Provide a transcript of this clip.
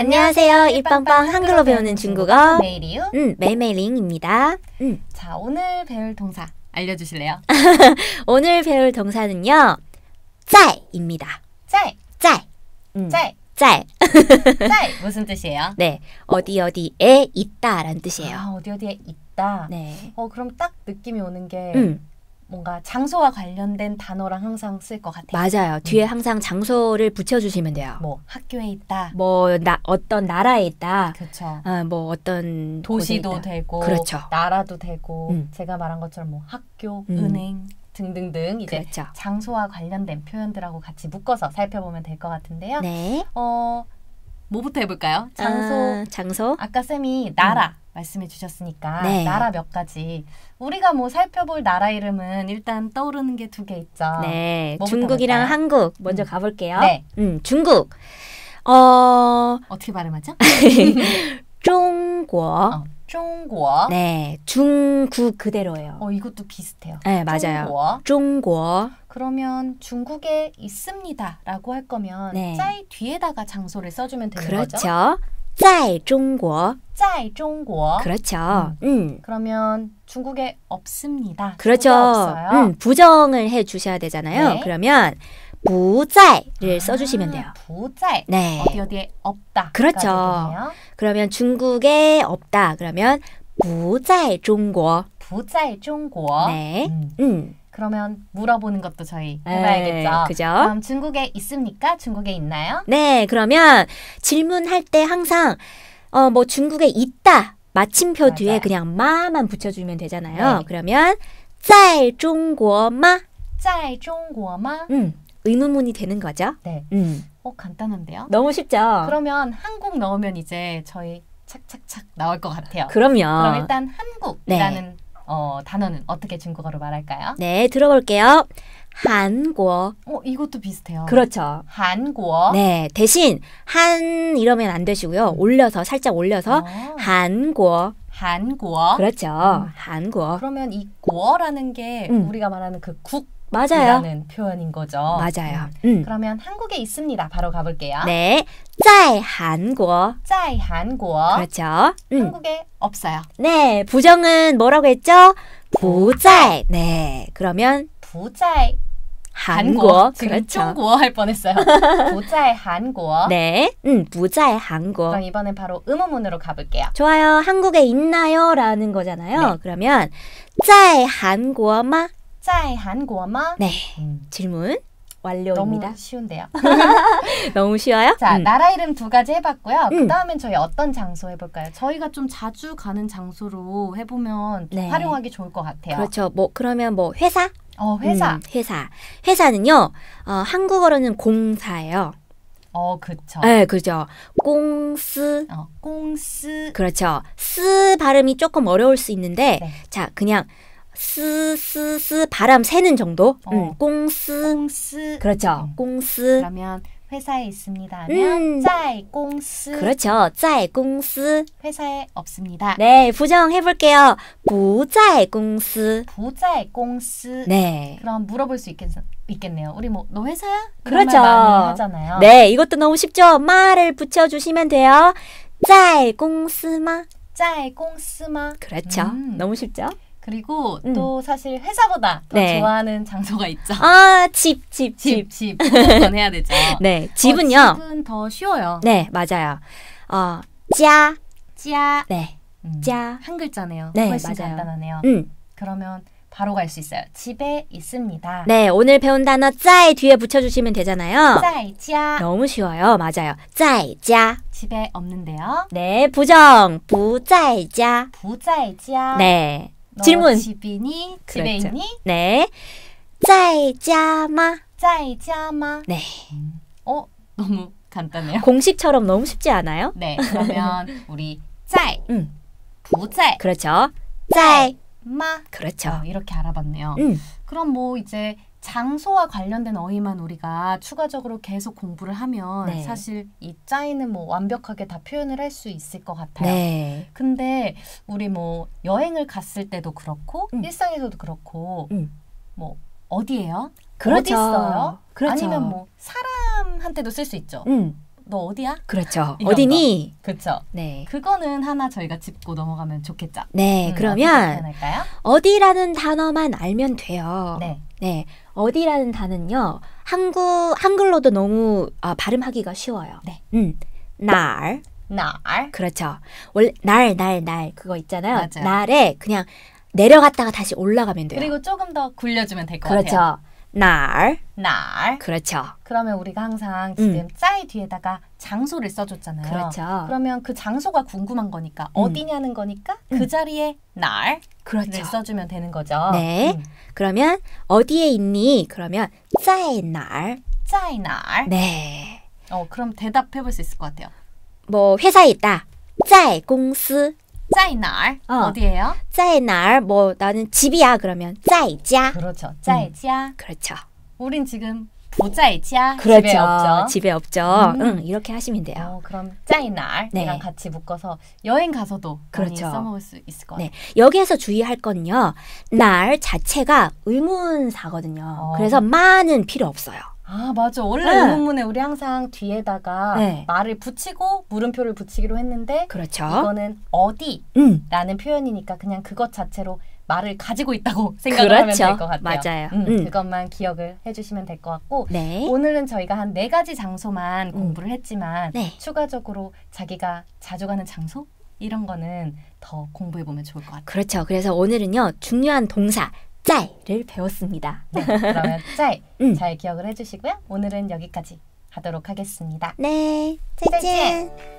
안녕하세요. 일빵빵 한글로 배우는 중국어 메이리우 음, 메메링입니다 음. 자, 오늘 배울 동사 알려주실래요? 오늘 배울 동사는요. 짤입니다. 짤. 짤. 음. 음. 짤. 짤. 짤 무슨 뜻이에요? 네, 어디 어디에 있다라는 뜻이에요. 아, 어디 어디에 있다. 네. 어 그럼 딱 느낌이 오는 게 음. 뭔가 장소와 관련된 단어랑 항상 쓸 것 같아요. 맞아요. 음. 뒤에 항상 장소를 붙여주시면 돼요. 뭐 학교에 있다. 뭐 나, 어떤 나라에 있다. 그렇죠. 어, 뭐 어떤 도시도 되고, 그렇죠. 나라도 되고, 음. 제가 말한 것처럼 뭐 학교, 음. 은행 등등등 이제 그렇죠. 장소와 관련된 표현들하고 같이 묶어서 살펴보면 될 것 같은데요. 네. 어, 뭐부터 해볼까요? 장소. 아, 장소. 아까 쌤이 나라 음. 말씀해 주셨으니까 네. 나라 몇 가지. 우리가 뭐 살펴볼 나라 이름은 일단 떠오르는 게 두 개 있죠. 네. 중국이랑 볼까요? 한국 음. 먼저 음. 가볼게요. 네. 음, 중국. 어. 어떻게 발음하죠? 중국. 어, 중국. 네, 중국 그대로예요. 어, 이것도 비슷해요. 네, 맞아요. 중국. 그러면 중국에 있습니다라고 할 거면 네. 在 뒤에다가 장소를 써주면 되는 그렇죠. 거죠. 그렇죠. 中国.在中国. 그렇죠. 음. 음. 그러면 중국에 없습니다. 그렇죠. 없어요. 음, 부정을 해 주셔야 되잖아요. 네. 그러면 부자를 아, 써주시면 돼요. 부자. 네. 어디 어디에 없다. 그렇죠. 그러면 중국에 없다. 그러면 부자 중국. 부자 중국. 네. 음. 음. 그러면 물어보는 것도 저희 네, 해봐야겠죠. 네, 그죠? 그럼 중국에 있습니까? 중국에 있나요? 네, 그러면 질문할 때 항상 어 뭐 중국에 있다 마침표 맞아요. 뒤에 그냥 마만 붙여주면 되잖아요. 네. 그러면 在中国吗?在中国吗? 음, 의문문이 되는 거죠. 네. 음. 어, 간단한데요? 너무 쉽죠. 그러면 한국 넣으면 이제 저희 착착착 나올 것 같아요. 그럼요. 그럼 일단 한국이라는 네. 어, 단어는 어떻게 중국어로 말할까요? 네, 들어볼게요. 한국어. 어, 이것도 비슷해요. 그렇죠. 한국어. 네, 대신 한 이러면 안 되시고요. 올려서 살짝 올려서 어. 한국어. 한국어. 그렇죠. 음. 한국어. 그러면 이 国라는 게 음. 우리가 말하는 그국 맞아요. 라는 표현인 거죠. 맞아요. 음. 음. 그러면 한국에 있습니다. 바로 가볼게요. 네. 在韩国.在韩国. 그렇죠. 음. 한국에 없어요. 네. 부정은 뭐라고 했죠? 부자. 네. 그러면 부자 한국. 지금 중국어 그렇죠. 할 뻔했어요. 부자 한국. 네. 음, 부자 한국. 그럼 이번엔 바로 음모문으로 가볼게요. 좋아요. 한국에 있나요? 라는 거잖아요. 네. 그러면 在韩国吗?在韩国吗? 네. 음. 질문 완료입니다. 너무 쉬운데요. 너무 쉬워요? 자, 음. 나라 이름 두 가지 해봤고요. 음. 그 다음엔 저희 어떤 장소 해볼까요? 저희가 좀 자주 가는 장소로 해보면 네. 활용하기 좋을 것 같아요. 그렇죠. 뭐 그러면 뭐 회사? 어, 회사. 음, 회사. 회사는요. 어, 한국어로는 공사예요. 어, 네, 그렇죠. 네, 그죠. 공스. 어, 공스. 그렇죠. 스 발음이 조금 어려울 수 있는데, 네. 자, 그냥 쓰쓰쓰 바람 새는 정도. 어. 그렇죠. 음, 꽁스. 꽁스. 그렇죠. 꽁스. 그러면 회사에 있습니다. 음. 짜이 꽁스. 그렇죠. 짜이 꽁스. 회사에 없습니다. 네, 부정 해볼게요. 부짜이 꽁스. 부짜이 꽁스. 네. 그럼 물어볼 수 있겠, 있겠네요. 우리 뭐 너 회사야? 그렇죠. 하잖아요. 네, 이것도 너무 쉽죠. 말을 붙여주시면 돼요. 짜이 꽁스마. 짜이 꽁스마. 그렇죠. 음. 너무 쉽죠. 그리고 음. 또 사실 회사보다 더 네. 좋아하는 장소가 있죠. 아, 집, 집, 집. 집, 집. 건 해야 되죠. 네, 집은요. 어, 집은 더 쉬워요. 네, 맞아요. 어, 짜. 짜. 네. 음, 한 글자네요. 네, 훨씬 맞아요. 간단하네요. 음. 그러면 바로 갈 수 있어요. 집에 있습니다. 네, 오늘 배운 단어 짜에 뒤에 붙여주시면 되잖아요. 짜이 짜. 너무 쉬워요. 맞아요. 짜이 짜. 집에 없는데요. 네, 부정. 부짜이 짜. 부짜이 짜. 네. 질문. 집이니? 집에 그렇죠. 있니? 네. 在家吗?在家吗? 네. 어, 너무 간단해요. 공식처럼 너무 쉽지 않아요? 네. 그러면 우리 在 음. 不在 그렇죠. 在 마. 그렇죠. 어, 이렇게 알아봤네요. 음. 그럼 뭐 이제 장소와 관련된 어휘만 우리가 추가적으로 계속 공부를 하면 네. 사실 이 짜이는 뭐 완벽하게 다 표현을 할 수 있을 것 같아요. 네. 근데 우리 뭐 여행을 갔을 때도 그렇고 음. 일상에서도 그렇고 음. 뭐 어디예요? 그렇죠. 어디 있어요? 그렇죠. 아니면 뭐 사람한테도 쓸 수 있죠. 음. 너 어디야? 그렇죠. 어디니? 거. 그렇죠. 네. 그거는 하나 저희가 짚고 넘어가면 좋겠죠. 네. 음, 그러면 어디라는 단어만 알면 돼요. 네. 네. 어디라는 단어는요. 한국 한글로도 너무 아, 발음하기가 쉬워요. 네. 음. 날. 날. 그렇죠. 원래 날, 날, 날 그거 있잖아요. 맞아요. 날에 그냥 내려갔다가 다시 올라가면 돼요. 그리고 조금 더 굴려주면 될것 그렇죠. 같아요. 그렇죠. 날. 날. 그렇죠. 그러면 우리가 항상 지금 음. 짜이 뒤에다가 장소를 써줬잖아요. 그렇죠. 그러면 그 장소가 궁금한 거니까 음. 어디냐는 거니까 음. 그 자리에 날. 그렇죠. 써주면 되는 거죠. 네. 음. 그러면 어디에 있니? 그러면 짜이 날. 짜이 날. 네. 어 그럼 대답해 볼 수 있을 것 같아요. 뭐 회사에 있다. 짜이 공스. 在哪儿? 어. 어디예요? 在哪儿?뭐 나는 집이야 그러면 在家. 그렇죠. 在家. 음. 그렇죠. 우린 지금 부자이자 그렇죠. 집에 없죠. 집에 없죠. 음. 응, 이렇게 하시면 돼요. 어, 그럼 짜이날이랑 네. 같이 묶어서 여행 가서도 그렇죠. 써먹을 수 있을 것 네. 같아요. 네. 여기에서 주의할 건요. 날 자체가 의문사거든요. 어. 그래서 많은 필요 없어요. 아 맞아 원래 네. 의문문에 우리 항상 뒤에다가 네. 말을 붙이고 물음표를 붙이기로 했는데 그렇죠. 이거는 어디라는 음. 표현이니까 그냥 그것 자체로 말을 가지고 있다고 생각을 그렇죠. 하면 될 것 같아요. 맞아요. 음, 음. 그것만 기억을 해주시면 될 것 같고 네. 오늘은 저희가 한 네 가지 장소만 음. 공부를 했지만 네. 추가적으로 자기가 자주 가는 장소 이런 거는 더 공부해 보면 좋을 것 같아요. 그렇죠. 그래서 오늘은요 중요한 동사 짜이를 배웠습니다. 네, 그러면 짜이 음. 잘 기억을 해주시고요. 오늘은 여기까지 하도록 하겠습니다. 네, 짜잔.